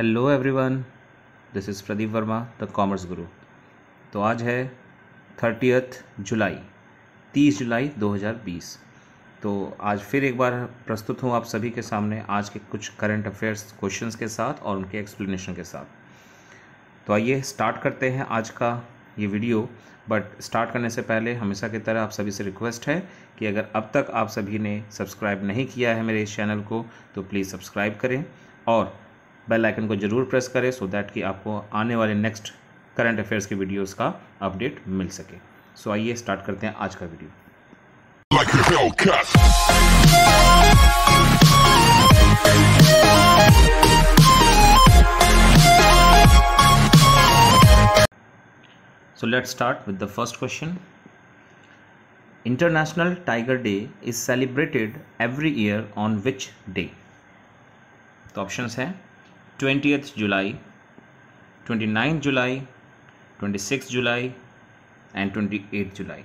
Hello everyone this is Pradeep Verma the commerce guru तो आज है थर्टीथ जुलाई 30 जुलाई 2020 तो आज फिर एक बार प्रस्तुत हूँ आप सभी के सामने आज के कुछ करंट अफेयर्स क्वेश्चंस के साथ और उनके एक्सप्लेनेशन के साथ तो आइए स्टार्ट करते हैं आज का ये वीडियो बट स्टार्ट करने से पहले हमेशा की तरह आप सभी से रिक्वेस्ट है कि अगर अब तक आप सभी ने सब्सक्राइब नहीं किया है मेरे इस चैनल को तो प्लीज़ सब्सक्राइब करें और बेल आइकन को जरूर प्रेस करें सो दैट कि आपको आने वाले नेक्स्ट करंट अफेयर्स के वीडियोस का अपडेट मिल सके सो so आइए स्टार्ट करते हैं आज का video like So let's start with the first question. International Tiger Day is celebrated every year on which day? तो options hai July twenty ninth July twenty six July and twenty eight July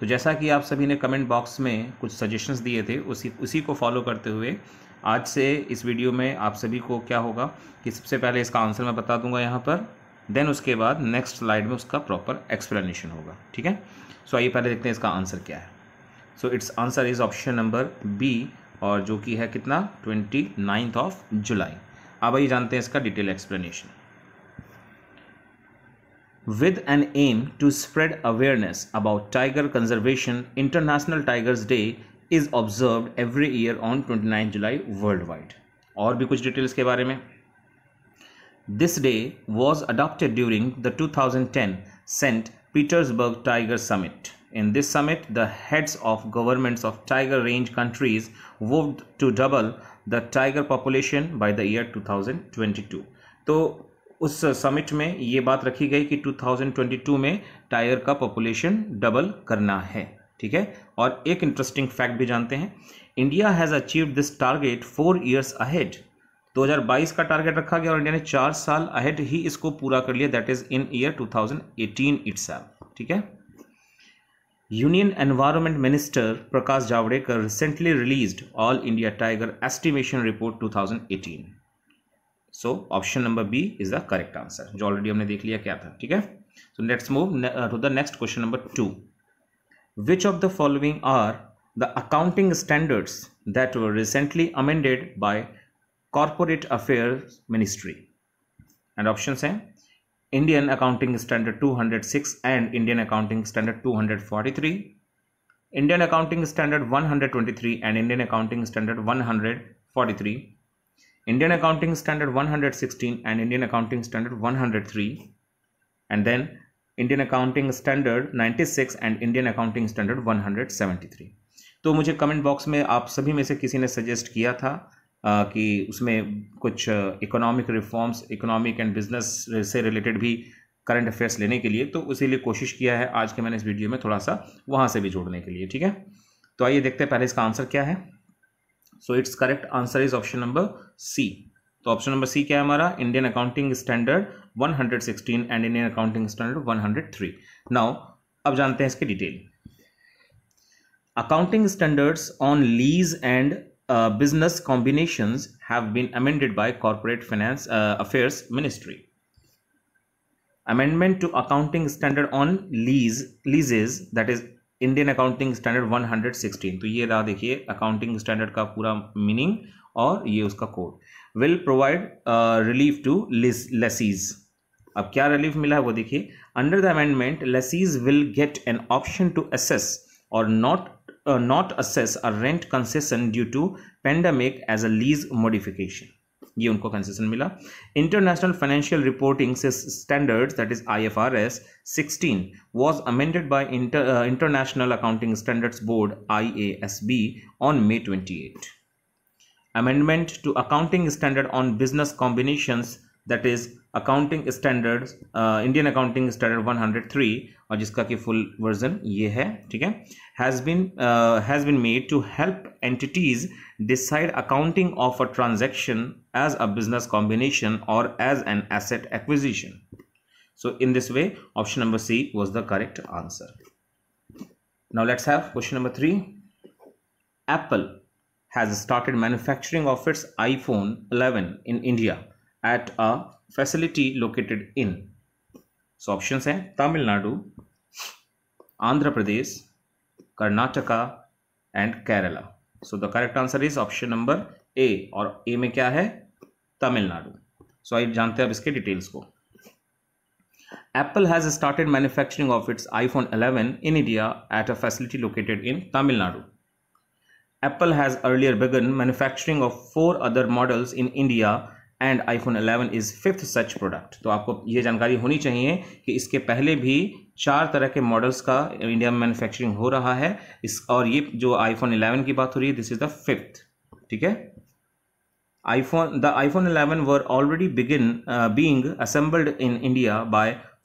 तो जैसा कि आप सभी ने comment box में कुछ suggestions दिए थे उसी उसी को फॉलो करते हुए आज से इस वीडियो में आप सभी को क्या होगा कि सबसे पहले इसका आंसर मैं बता दूंगा यहाँ पर देन उसके बाद नेक्स्ट स्लाइड में उसका प्रॉपर एक्सप्लेनेशन होगा ठीक है सो आइए पहले देखते हैं इसका आंसर क्या है so it's answer is option number B और जो कि है कितना ट्वेंटी नाइन्थ ऑफ जुलाई अब आइए जानते हैं इसका detail explanation with aim to spread awareness about tiger conservation international conservation day is observe every observed on twenty nine July world wide और भी कुछ डिटेल्स के बारे में this day was adopted during the two thousand ten Saint Petersburg tiger summit in this summit the heads of governments of tiger range countries vowed to double the tiger population by the year 2022 तो उस summit में ये बात रखी गई कि 2022 में tiger का पॉपुलेशन डबल करना है ठीक है और एक इंटरेस्टिंग फैक्ट भी जानते हैं India has achieve this target four years ahead 2022 का टारगेट रखा गया और इंडिया ने चार साल अहेड ही इसको पूरा कर लिया that is in year 2018 itself ठीक है Union Environment Minister Prakash Javadekar recently released All India Tiger Estimation Report 2018. So option number B is the correct answer. जो already हमने देख लिया So let's move uh, to the next question number two. Which of the following are the accounting standards that were recently amended by Corporate Affairs Ministry? And options हैं Indian Accounting Standard 206 and Indian Accounting Standard 243, Indian Accounting Standard 123 and Indian Accounting Standard 143, Indian Accounting Standard 116 and Indian Accounting Standard 103, and then Indian accounting standard 96 and Indian accounting standard 173 तो मुझे comment box में आप सभी में से किसी ने suggest किया था कि उसमें कुछ economic reforms economic and business से रिलेटेड भी करंट अफेयर्स लेने के लिए तो इसीलिए कोशिश किया है आज के मैंने इस वीडियो में थोड़ा सा वहाँ से भी जोड़ने के लिए ठीक है तो आइए देखते हैं पहले इसका आंसर क्या है so it's correct answer is option number C तो ऑप्शन नंबर सी क्या है हमारा Indian accounting standard 116 and Indian accounting standard 103 now अब जानते हैं इसके detail accounting standards on lease and Uh, business combinations have been amended by corporate finance uh, affairs ministry amendment to accounting standard on lease leases that is indian accounting standard 116 to ye accounting standard ka pura meaning aur ye uska code will provide uh, relief to lessees ab kya relief mila hai wo under the amendment lessees will get an option to assess or not uh, not assess a rent concession due to pandemic as a lease modification ye unko concession mila international financial reporting standards that is ifrs 16 was amended by Inter uh, international accounting standards board iasb on may 28 amendment to accounting standard on business combinations that is accounting standard Indian accounting standard 103 और जिसका कि full version ये है ठीक है has been has been made to help entities decide accounting of a transaction as a business combination और as an asset acquisition so in this way option number c was the correct answer now let's have question number 3 apple has started manufacturing of its iphone 11 in india at a facility located in so options हैं Tamil Nadu Andhra Pradesh Karnataka and Kerala so the correct answer is option number A और A में क्या है तमिलनाडु सो so, आइए जानते हैं अब इसके डिटेल्स को Apple has started manufacturing of its iPhone 11 in India at a facility located in Tamil Nadu. Apple has earlier begun manufacturing of four other models in India and iPhone 11 is fifth such product तो आपको ये जानकारी होनी चाहिए कि इसके पहले भी चार तरह के मॉडल्स का इंडिया में मैन्युफैक्चरिंग हो रहा है इस और ये जो आईफोन 11 की बात हो रही है दिस इज़ द फिफ्थ ठीक है iPhone the iPhone 11 were already begin uh, being assembled in India by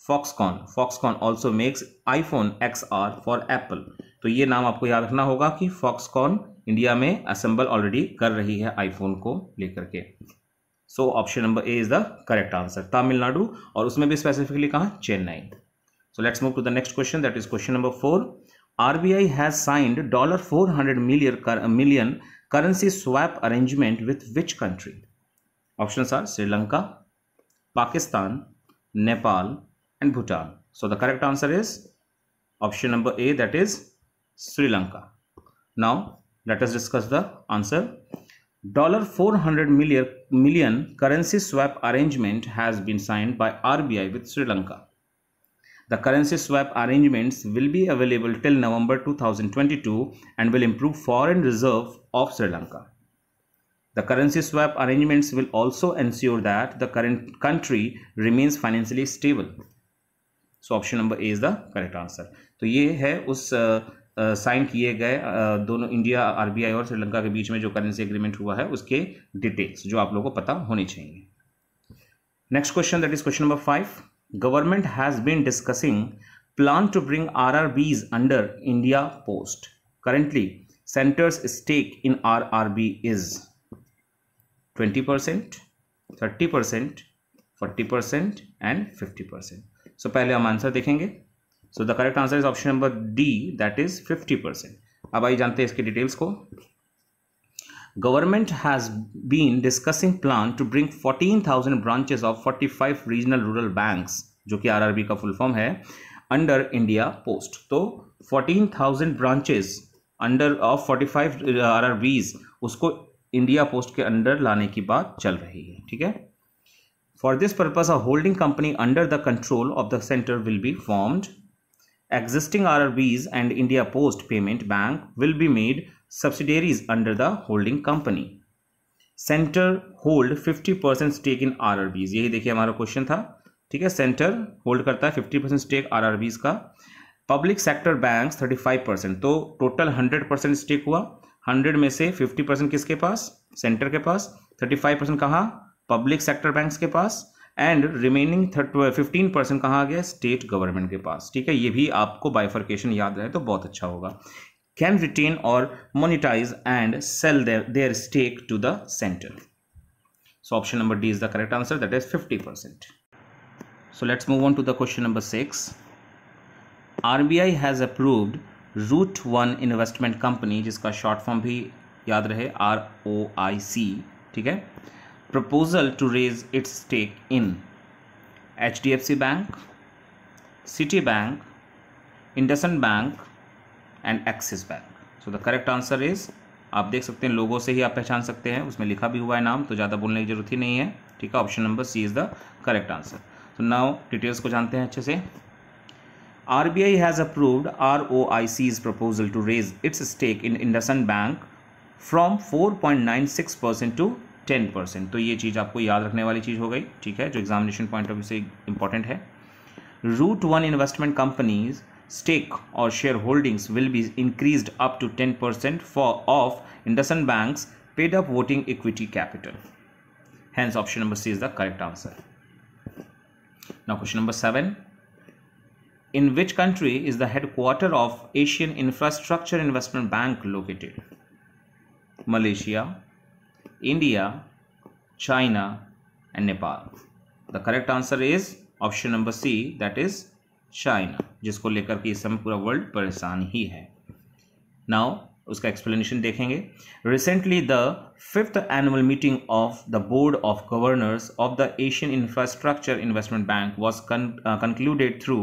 Foxconn. Foxconn also makes X XR for Apple. तो ये नाम आपको याद रखना होगा कि Foxconn इंडिया में असेंबल ऑलरेडी कर रही है आईफोन को लेकर के so option number A is the correct answer Tamil Nadu और उसमें भी स्पेसिफिकली कहा Chennai so let's move to the next question that is question number four RBI has signed dollar four hundred million million currency swap arrangement with which country option are Sri Lanka Pakistan Nepal and Bhutan so the correct answer is option number A that is Sri Lanka now let's discuss the answer $400 million, million currency swap arrangement has been signed by RBI with Sri Lanka. The currency swap arrangements will be available till November 2022 and will improve foreign reserve of Sri Lanka. The currency swap arrangements will also ensure that the current country remains financially stable. So option number A is the correct answer. So ये है उस sign किए गए दोनों India RBI और श्रीलंका के बीच में जो करेंसी एग्रीमेंट हुआ है उसके डिटेल्स जो आप लोगों को पता होने चाहिए next question that is question number five government has been discussing plan to bring R post currently centre's stake in R R B is twenty percent thirty percent forty percent and fifty percent so पहले हम answer देखेंगे so the correct answer is option number D that is fifty percent अब आइए जानते हैं इसके details को been discussing plan to plan fourteen thousand 14000 of forty five regional rural banks जो कि आर का फुल फॉर्म है अंडर इंडिया पोस्ट तो fourteen thousand branches under of R RRBs उसको इंडिया पोस्ट के अंडर लाने की बात चल रही है ठीक है for this purpose a holding company under the control of the centre will be formed Existing RRBs and India Post Payment Bank will be made subsidiaries under the holding company. Centre hold 50 percent stake in R यही देखिए हमारा question था ठीक है centre hold करता है 50 percent stake R का public sector bank 35 percent तो टोटल 100 परसेंट स्टेक हुआ 100 में से 50 परसेंट किसके पास सेंटर के पास 35 परसेंट कहाँ पब्लिक सेक्टर बैंक्स के पास एंड रिमेनिंग फिफ्टीन परसेंट कहाँ आ गया स्टेट गवर्नमेंट के पास ठीक है ये भी आपको बाइफर्केशन याद रहे तो बहुत अच्छा होगा कैन रिटेन और monetise and sell their stake to the centre so option number D is the correct answer that is fifty percent so let's move on to the question number six R B I has approved route one investment company जिसका short form भी याद रहे are O I सी ठीक है proposal to raise its stake in HDFC Bank, Citibank, IndusInd Bank and Axis Bank. So the correct answer is आप देख सकते हैं लोगों से ही आप पहचान सकते हैं उसमें लिखा भी हुआ है नाम तो ज़्यादा बोलने की जरूरत ही नहीं है ठीक है option number C is the correct answer तो नाउ डिटेल्स को जानते हैं अच्छे से R B I has approved R O I C is proposal to raise its stake in IndusInd bank from four point nine six percent to ten percent तो ये चीज़ आपको याद रखने वाली चीज़ हो गई ठीक है जो एग्जामिनेशन पॉइंट ऑफ व्यू से इंपॉर्टेंट है route one investment companies stake और shareholdings will be increase up to ten percent for of IndusInd bank paid up voting equity capital hence option number C is the correct answer now question number seven in which country is the headquarter of Asian infrastructure investment bank located Malaysia India, China and Nepal. The correct answer is option number C that is China जिसको लेकर के इस समय पूरा world परेशान ही है now उसका explanation देखेंगे recently the fifth annual meeting of the board of governors of the Asian infrastructure investment bank was concluded through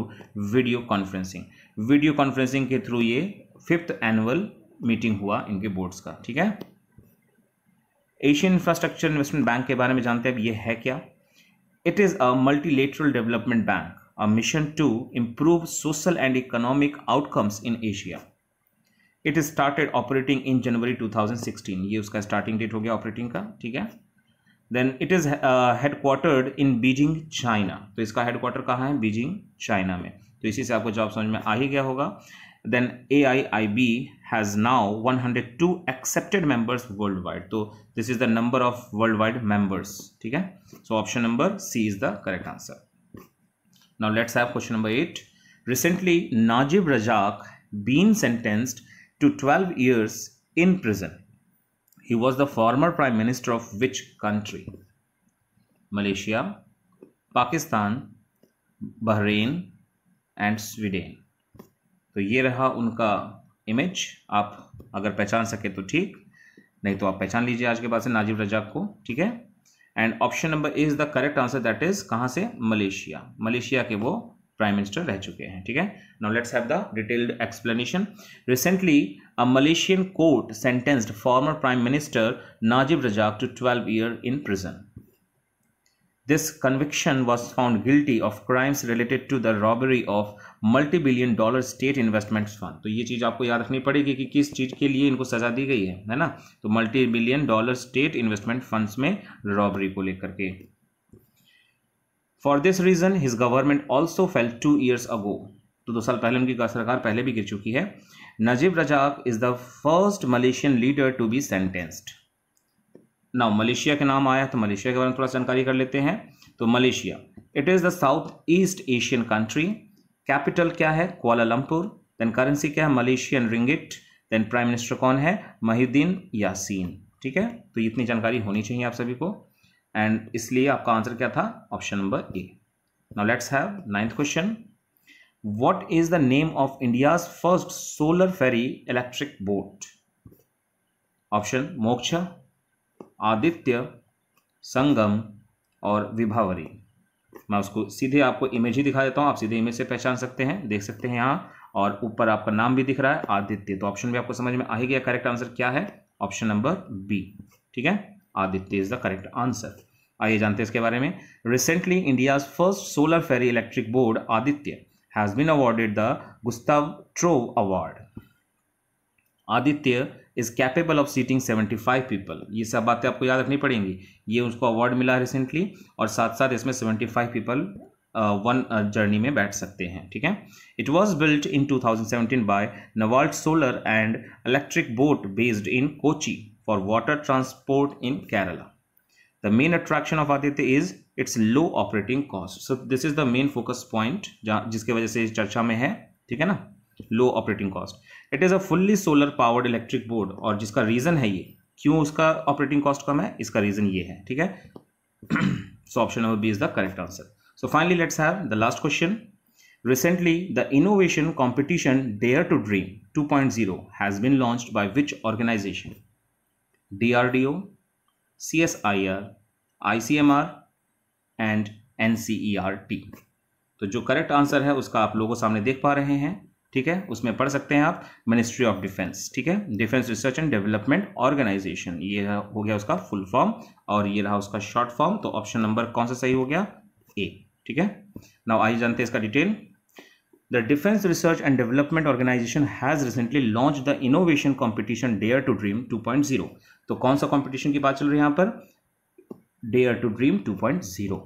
video conferencing video conferencing के थ्रू ये फिफ्थ एनुअल मीटिंग हुआ इनके बोर्ड्स का ठीक है एशियन इंफ्रास्ट्रक्चर इन्वेस्टमेंट बैंक के बारे में जानते हैं अब ये है क्या it is a multilateral development bank a mission to improve social and economic outcomes in Asia it is started operating in January 2016 ये उसका स्टार्टिंग डेट हो गया ऑपरेटिंग का ठीक है then it is headquartered in Beijing China तो इसका headquarter कहाँ है बीजिंग चाइना में तो इसी से आपको जॉब समझ में आ ही गया होगा then A I I B has now 102 accepted members worldwide so this is the number of worldwide members okay so option number c is the correct answer now let's have question number 8 recently najib rajak been sentenced to 12 years in prison he was the former prime minister of which country malaysia pakistan bahrain and Sweden. तो ये रहा उनका image आप अगर पहचान सके तो ठीक नहीं तो आप पहचान लीजिए आज के बाद से नाजिब रजाक को ठीक है and option number is the correct answer that is कहाँ से मलेशिया मलेशिया के वो प्राइम मिनिस्टर रह चुके हैं ठीक है now let's have the detailed explanation recently a Malaysian court sentenced former prime minister Najib Razak to twelve year in prison This conviction was found guilty of crimes related to the robbery of multi-billion dollar state investments fund. तो ये चीज़ आपको याद रखनी पड़ेगी कि किस चीज़ के लिए इनको सजा दी गई है है ना तो multi billion dollar state investment fund में रॉबरी को लेकर के for this reason his government also fell two years ago तो दो साल पहले उनकी सरकार पहले भी गिर चुकी है Najib Razak is the first Malaysian leader to be sentenced now Malaysia के नाम आया तो मलेशिया के बारे में थोड़ा जानकारी कर लेते हैं तो Malaysia it is the south east Asian country capital क्या है क्वालालंपुर देन करेंसी क्या है Malaysian ringgit then prime minister कौन है महिद्दीन यासीन ठीक है तो इतनी जानकारी होनी चाहिए आप सभी को एंड इसलिए आपका आंसर क्या था option number A now let's have ninth question what is the name of india's first solar ferry electric boat option Moksha Aditya Sangam और विभावरी मैं उसको सीधे आपको इमेज ही दिखा देता हूँ आप सीधे इमेज से पहचान सकते हैं देख सकते हैं यहाँ और ऊपर आपका नाम भी दिख रहा है आदित्य तो ऑप्शन भी आपको समझ में आ ही गया करेक्ट आंसर क्या है ऑप्शन नंबर बी ठीक है Aditya is the correct answer आइए जानते हैं इसके बारे में recently India's first solar ferry electric board Aditya has been awarded the Gustave Trouvé award Aditya is capable of seating 75 people ये सब बातें आपको याद रखनी पड़ेंगी ये उसको अवार्ड मिला है रिसेंटली और साथ साथ इसमें 75 पीपल वन जर्नी में बैठ सकते हैं ठीक है it was built in 2017 by Navalt solar and electric boat based in Kochi for water transport in Kerala the main attraction of Aditya is its low operating cost so this is the main focus point जिसके वजह से इस चर्चा में है ठीक है ना low operating cost it is a fully solar powered electric board और जिसका रीज़न है ये क्यों उसका ऑपरेटिंग कॉस्ट कम है इसका रीज़न ये है ठीक है so option number B is the correct answer so finally let's have the last question recently the innovation competition dare to dream 2.0 R I C M R and N C E R T तो जो correct answer है उसका आप लोगों सामने देख पा रहे हैं ठीक है उसमें पढ़ सकते हैं आप मिनिस्ट्री ऑफ डिफेंस ठीक है defence research and development organisation ये हो गया उसका फुल फॉर्म और ये रहा उसका शॉर्ट फॉर्म तो ऑप्शन नंबर कौन सा सही हो गया ए ठीक है नाउ आइए जानते हैं इसका detail The Defense Research and Development Organization has recently launched the innovation competition Dare to Dream 2.0. तो कौन सा कंपटीशन की बात चल रही है यहाँ पर Dare to Dream 2.0.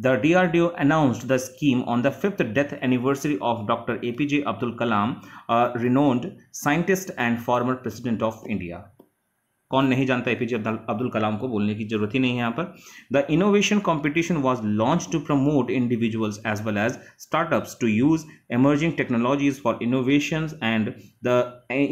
The DRDO announced the scheme on the 5th death anniversary of Dr. APJ Abdul Kalam, a renowned scientist and former president of India. कौन नहीं जानता एपीजे अब्दुल कलाम को बोलने की जरूरत ही नहीं है यहाँ पर the innovation competition was launch to promote individuals as well as startups to use emerging technologies for innovations and the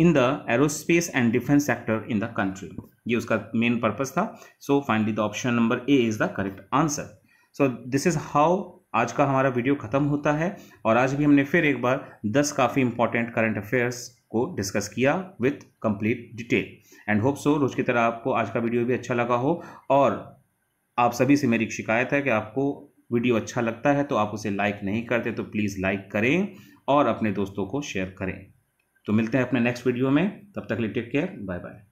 in the aerospace and defense sector in the country ये उसका मेन पर्पस था so finally the option number A is the correct answer so this is how आज का हमारा video ख़त्म होता है और आज भी हमने फिर एक बार दस काफ़ी इंपॉर्टेंट करंट अफेयर्स को डिस्कस किया with complete detail and hope so रोज की तरह आपको आज का वीडियो भी अच्छा लगा हो और आप सभी से मेरी शिकायत है कि आपको वीडियो अच्छा लगता है तो आप उसे लाइक नहीं करते तो प्लीज़ लाइक करें और अपने दोस्तों को शेयर करें तो मिलते हैं अपने नेक्स्ट वीडियो में तब तक लिए टेक केयर बाय बाय